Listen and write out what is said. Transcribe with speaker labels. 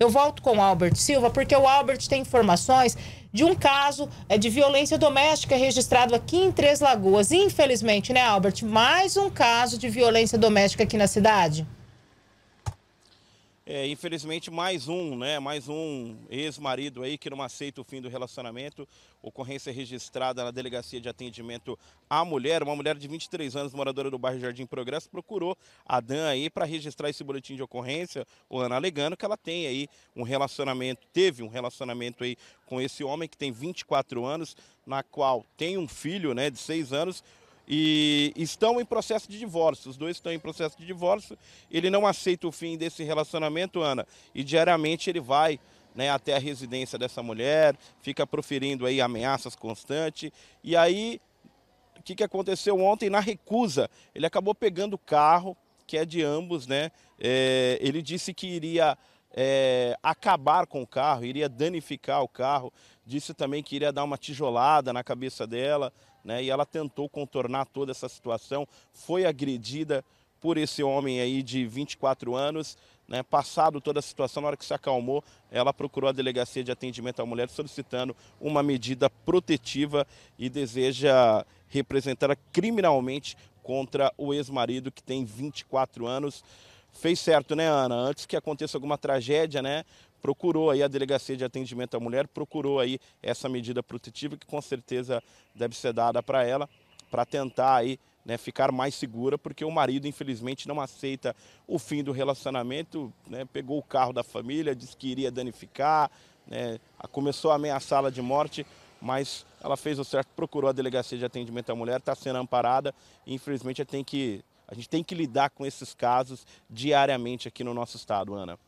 Speaker 1: Eu volto com o Albert Silva porque o Albert tem informações de um caso é, de violência doméstica registrado aqui em Três Lagoas. Infelizmente, né, Albert? Mais um caso de violência doméstica aqui na cidade.
Speaker 2: É, infelizmente, mais um, né? Mais um ex-marido aí que não aceita o fim do relacionamento. Ocorrência registrada na Delegacia de Atendimento à Mulher. Uma mulher de 23 anos, moradora do bairro Jardim Progresso, procurou a Dan aí para registrar esse boletim de ocorrência, o Ana, alegando que ela tem aí um relacionamento, teve um relacionamento aí com esse homem que tem 24 anos, na qual tem um filho, né, de 6 anos e estão em processo de divórcio. Os dois estão em processo de divórcio. Ele não aceita o fim desse relacionamento, Ana, e diariamente ele vai né, até a residência dessa mulher, fica proferindo aí ameaças constantes. E aí, o que, que aconteceu ontem? Na recusa, ele acabou pegando o carro, que é de ambos, né? É, ele disse que iria é, acabar com o carro, iria danificar o carro. Disse também que iria dar uma tijolada na cabeça dela, né? E ela tentou contornar toda essa situação, foi agredida por esse homem aí de 24 anos. Né, passado toda a situação, na hora que se acalmou, ela procurou a delegacia de atendimento à mulher solicitando uma medida protetiva e deseja representar criminalmente contra o ex-marido que tem 24 anos fez certo, né, Ana? Antes que aconteça alguma tragédia, né? Procurou aí a Delegacia de Atendimento à Mulher, procurou aí essa medida protetiva que com certeza deve ser dada para ela, para tentar aí né, ficar mais segura, porque o marido, infelizmente, não aceita o fim do relacionamento, né, pegou o carro da família, disse que iria danificar, né, começou a ameaçá-la de morte, mas ela fez o certo, procurou a delegacia de atendimento à mulher, está sendo amparada e, infelizmente, tem que a gente tem que lidar com esses casos diariamente aqui no nosso estado, Ana.